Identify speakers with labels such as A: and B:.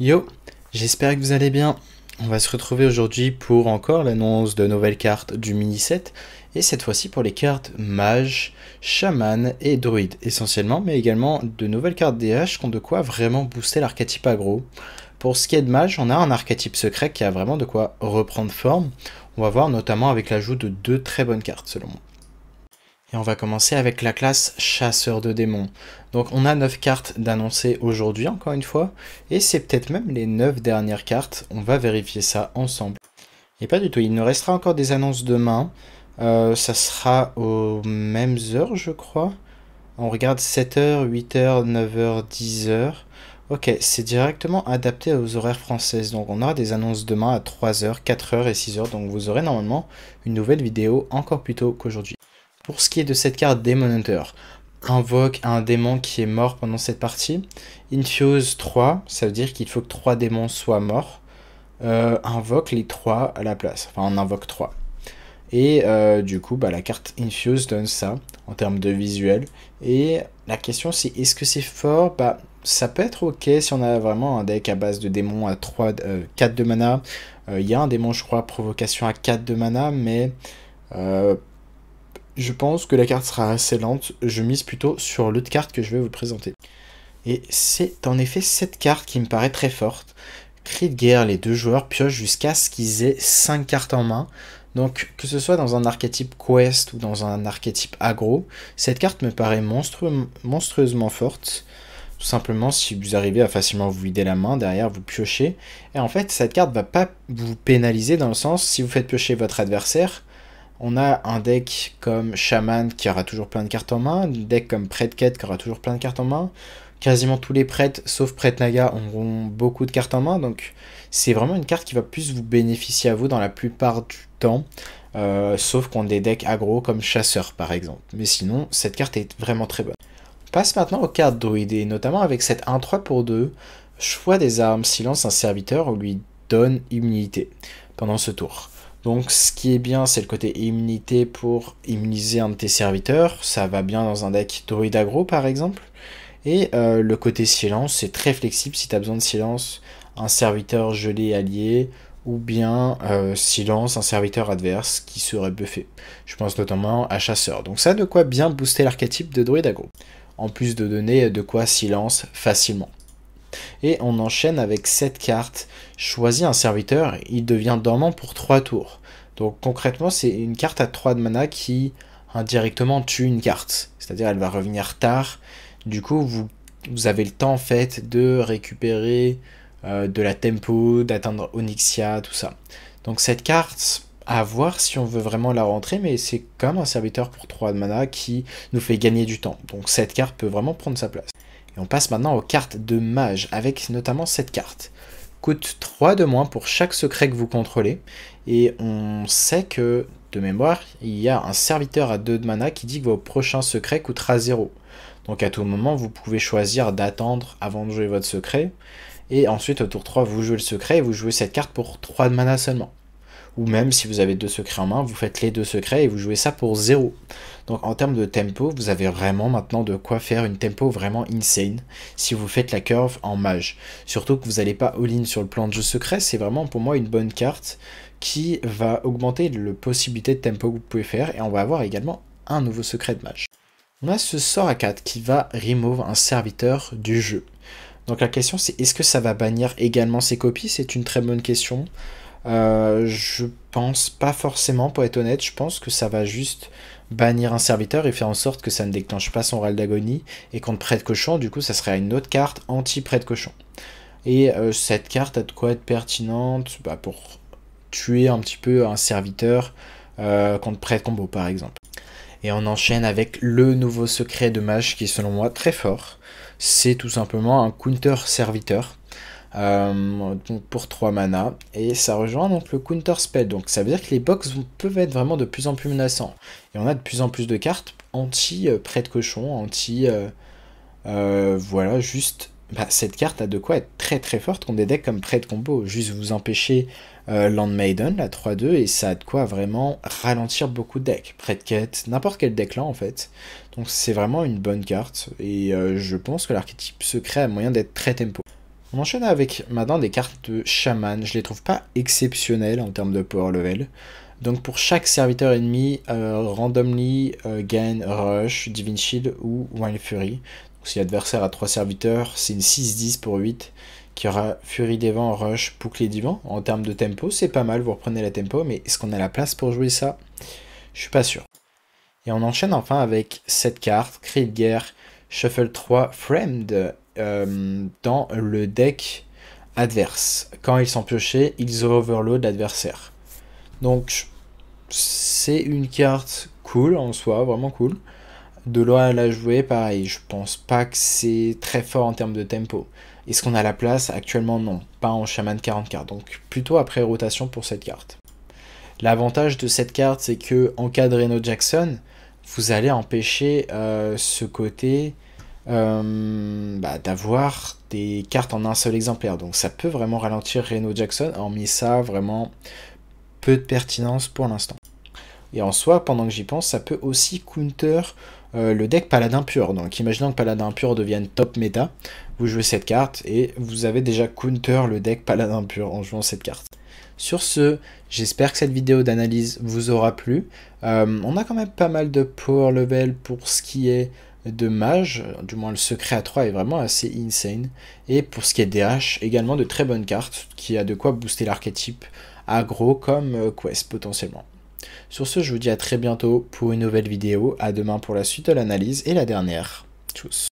A: Yo, j'espère que vous allez bien. On va se retrouver aujourd'hui pour encore l'annonce de nouvelles cartes du mini set et cette fois-ci pour les cartes mage, chaman et druide essentiellement, mais également de nouvelles cartes DH qui ont de quoi vraiment booster l'archétype aggro. Pour ce qui est de mage, on a un archétype secret qui a vraiment de quoi reprendre forme. On va voir notamment avec l'ajout de deux très bonnes cartes selon moi. Et on va commencer avec la classe chasseur de démons. Donc on a 9 cartes d'annoncer aujourd'hui encore une fois, et c'est peut-être même les 9 dernières cartes, on va vérifier ça ensemble. Et pas du tout, il nous restera encore des annonces demain, euh, ça sera aux mêmes heures je crois. On regarde 7h, 8h, 9h, 10h. Ok, c'est directement adapté aux horaires françaises, donc on aura des annonces demain à 3h, 4h et 6h, donc vous aurez normalement une nouvelle vidéo encore plus tôt qu'aujourd'hui. Pour ce qui est de cette carte Demon Hunter, invoque un démon qui est mort pendant cette partie. Infuse 3, ça veut dire qu'il faut que 3 démons soient morts. Euh, invoque les 3 à la place. Enfin, on invoque 3. Et euh, du coup, bah, la carte Infuse donne ça en termes de visuel. Et la question, c'est est-ce que c'est fort bah, Ça peut être ok si on a vraiment un deck à base de démons à 3, 4 euh, de mana. Il y a un démon, je crois, provocation à 4 de mana, mais je pense que la carte sera assez lente. Je mise plutôt sur l'autre carte que je vais vous présenter. Et c'est en effet cette carte qui me paraît très forte. Cri de guerre, les deux joueurs piochent jusqu'à ce qu'ils aient 5 cartes en main. Donc que ce soit dans un archétype quest ou dans un archétype agro, cette carte me paraît monstrueusement forte. Tout simplement, si vous arrivez à facilement vous vider la main, derrière vous piochez. Et en fait, cette carte va pas vous pénaliser dans le sens, si vous faites piocher votre adversaire, on a un deck comme Shaman qui aura toujours plein de cartes en main, un deck comme Prêtre Quête qui aura toujours plein de cartes en main. Quasiment tous les prêtres, sauf Prêtre Naga, auront beaucoup de cartes en main, donc c'est vraiment une carte qui va plus vous bénéficier à vous dans la plupart du temps. Euh, sauf qu'on des decks aggro comme chasseur par exemple. Mais sinon, cette carte est vraiment très bonne. passe maintenant aux cartes druides, notamment avec cette 1-3 pour 2, choix des armes, silence un serviteur on lui donne immunité pendant ce tour. Donc ce qui est bien, c'est le côté immunité pour immuniser un de tes serviteurs. Ça va bien dans un deck druide aggro par exemple. Et euh, le côté silence, c'est très flexible. Si tu as besoin de silence, un serviteur gelé allié ou bien euh, silence un serviteur adverse qui serait buffé. Je pense notamment à chasseur. Donc ça a de quoi bien booster l'archétype de druide aggro. En plus de donner de quoi silence facilement. Et on enchaîne avec cette carte. Choisis un serviteur, il devient dormant pour 3 tours. Donc concrètement, c'est une carte à 3 de mana qui indirectement hein, tue une carte. C'est-à-dire elle va revenir tard. Du coup, vous, avez le temps en fait de récupérer euh, de la tempo, d'atteindre Onyxia, tout ça. Donc cette carte, à voir si on veut vraiment la rentrer, mais c'est comme un serviteur pour 3 de mana qui nous fait gagner du temps. Donc cette carte peut vraiment prendre sa place. Et on passe maintenant aux cartes de mage, avec notamment cette carte. Coûte 3 de moins pour chaque secret que vous contrôlez, et on sait que, de mémoire, il y a un serviteur à 2 de mana qui dit que vos prochains secrets coûtera 0. Donc à tout moment, vous pouvez choisir d'attendre avant de jouer votre secret, et ensuite au tour 3, vous jouez le secret et vous jouez cette carte pour 3 de mana seulement ou même si vous avez deux secrets en main, vous faites les deux secrets et vous jouez ça pour zéro. Donc en termes de tempo, vous avez vraiment maintenant de quoi faire une tempo vraiment insane si vous faites la curve en mage. Surtout que vous n'allez pas all-in sur le plan de jeu secret, c'est vraiment pour moi une bonne carte qui va augmenter le possibilité de tempo que vous pouvez faire et on va avoir également un nouveau secret de mage. On a ce sort à 4 qui va remove un serviteur du jeu. Donc la question c'est est-ce que ça va bannir également ses copies C'est une très bonne question. Euh, je pense pas forcément, pour être honnête, je pense que ça va juste bannir un serviteur et faire en sorte que ça ne déclenche pas son râle d'agonie, et contre de cochon, du coup, ça serait une autre carte anti de cochon. Et euh, cette carte a de quoi être pertinente bah, pour tuer un petit peu un serviteur euh, contre de combo, par exemple. Et on enchaîne avec le nouveau secret de mage qui est selon moi très fort. C'est tout simplement un counter serviteur euh, donc pour 3 mana. Et ça rejoint donc le counter spell. Donc ça veut dire que les box peuvent être vraiment de plus en plus menaçants. Et on a de plus en plus de cartes anti-prêt de cochon, anti... Euh, euh, voilà, juste bah, cette carte a de quoi être très très forte contre des decks comme prêt de combo. Juste vous empêcher Land Maiden, la 3-2, et ça a de quoi vraiment ralentir beaucoup de decks. Prêt de quête, n'importe quel deck là en fait. Donc c'est vraiment une bonne carte, et je pense que l'archétype secret a moyen d'être très tempo. On enchaîne avec maintenant des cartes de chaman. Je les trouve pas exceptionnelles en termes de power level. Donc pour chaque serviteur ennemi, euh, randomly euh, gain rush, divine shield ou wild fury. Donc si l'adversaire a 3 serviteurs, c'est une 6-10 pour 8 qui aura fury des vents, rush, bouclier divan. En termes de tempo, c'est pas mal, vous reprenez la tempo, mais est-ce qu'on a la place pour jouer ça Je suis pas sûr. Et on enchaîne enfin avec cette carte, Cri de guerre, Shuffle 3 Framed, euh, dans le deck adverse. Quand ils sont piochés, ils overload l'adversaire. Donc c'est une carte cool en soi, vraiment cool. De loin à la jouer, pareil, je pense pas que c'est très fort en termes de tempo. Est-ce qu'on a la place Actuellement non, pas en Shaman 40 cartes, donc plutôt après rotation pour cette carte. L'avantage de cette carte, c'est que en cas de Reno Jackson, vous allez empêcher euh, ce côté euh, bah, d'avoir des cartes en un seul exemplaire. Donc ça peut vraiment ralentir Reno Jackson, hormis ça, vraiment peu de pertinence pour l'instant. Et en soi, pendant que j'y pense, ça peut aussi counter euh, le deck Paladin Pur. Donc imaginons que Paladin Pur devienne top méta, vous jouez cette carte et vous avez déjà counter le deck Paladin Pur en jouant cette carte. Sur ce, j'espère que cette vidéo d'analyse vous aura plu. Euh, on a quand même pas mal de power level pour ce qui est de mage, du moins le secret à 3 est vraiment assez insane. Et pour ce qui est DH, également de très bonnes cartes, qui a de quoi booster l'archétype aggro comme euh, quest potentiellement. Sur ce, je vous dis à très bientôt pour une nouvelle vidéo, à demain pour la suite de l'analyse et la dernière. Tchuss